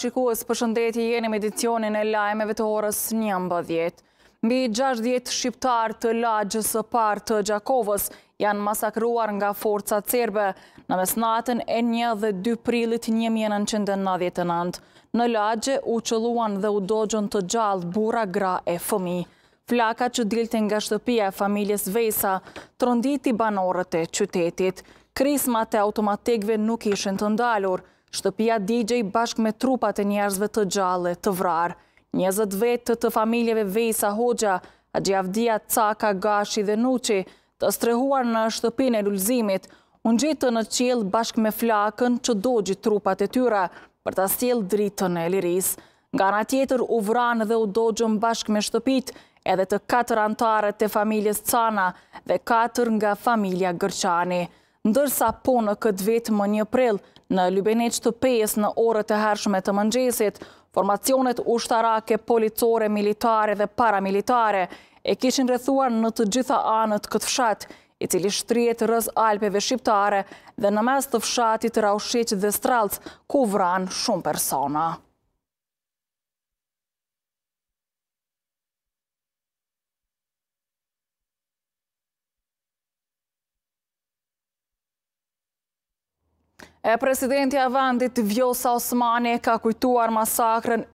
shikues për shëndetje jeni me edicionin e lajmeve të orës një mbëdhjet. Mbi 60 shqiptar të lagjës së partë të Gjakovës janë masakruar nga forca cerbe në mesnatën e një dhe 2 prilit 1999. Në lagje u qëluan dhe u dojën të gjallë bura gra e fëmi. Flaka që dilte nga shtëpia e familjes Vesa, tronditi banorët e qytetit. Krismat e automatikve nuk ishën të ndalur, Shtëpia DJ bashk me trupat e njerëzve të gjallë të vrarë. Njëzët vetë të familjeve Vejsa Hoxha, a gjavdia Caka, Gashi dhe Nuqi, të strehuar në shtëpin e lullzimit, unë gjithë në qilë bashk me flakën që dojgjit trupat e tyra, për të stilë dritën e liris. Nga nga tjetër u vranë dhe u dojgjën bashk me shtëpit, edhe të katër antarët të familjes Cana dhe katër nga familja Gërçani ndërsa po në këtë vetë më një prill, në Lybeneq të pes në orët të hershme të mëngjesit, formacionet ushtarake, policore, militare dhe paramilitare e kishin rrethuar në të gjitha anët këtë fshat, i cili shtrijet rëz Alpeve Shqiptare dhe në mes të fshatit Raushqeq dhe Stralc, ku vran shumë persona. E presidentja vendit Vjosa Osmani ka kujtuar masakrën